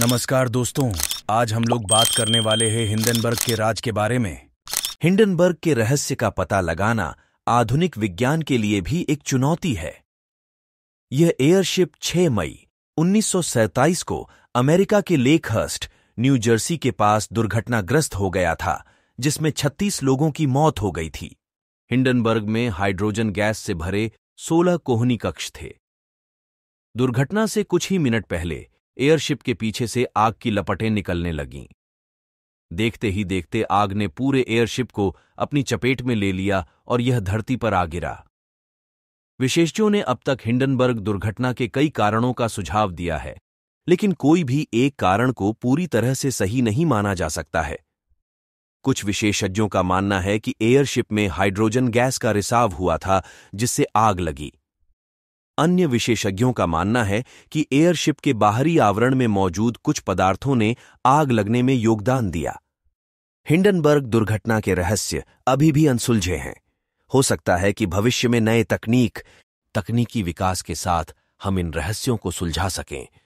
नमस्कार दोस्तों आज हम लोग बात करने वाले हैं हिंडनबर्ग के राज के बारे में हिंडनबर्ग के रहस्य का पता लगाना आधुनिक विज्ञान के लिए भी एक चुनौती है यह एयरशिप 6 मई उन्नीस को अमेरिका के लेकहर्स्ट न्यू जर्सी के पास दुर्घटनाग्रस्त हो गया था जिसमें 36 लोगों की मौत हो गई थी हिंडनबर्ग में हाइड्रोजन गैस से भरे 16 कोहनी कक्ष थे दुर्घटना से कुछ ही मिनट पहले एयरशिप के पीछे से आग की लपटें निकलने लगीं देखते ही देखते आग ने पूरे एयरशिप को अपनी चपेट में ले लिया और यह धरती पर आ गिरा विशेषज्ञों ने अब तक हिंडनबर्ग दुर्घटना के कई कारणों का सुझाव दिया है लेकिन कोई भी एक कारण को पूरी तरह से सही नहीं माना जा सकता है कुछ विशेषज्ञों का मानना है कि एयरशिप में हाइड्रोजन गैस का रिसाव हुआ था जिससे आग लगी अन्य विशेषज्ञों का मानना है कि एयरशिप के बाहरी आवरण में मौजूद कुछ पदार्थों ने आग लगने में योगदान दिया हिंडनबर्ग दुर्घटना के रहस्य अभी भी अनसुलझे हैं हो सकता है कि भविष्य में नए तकनीक तकनीकी विकास के साथ हम इन रहस्यों को सुलझा सकें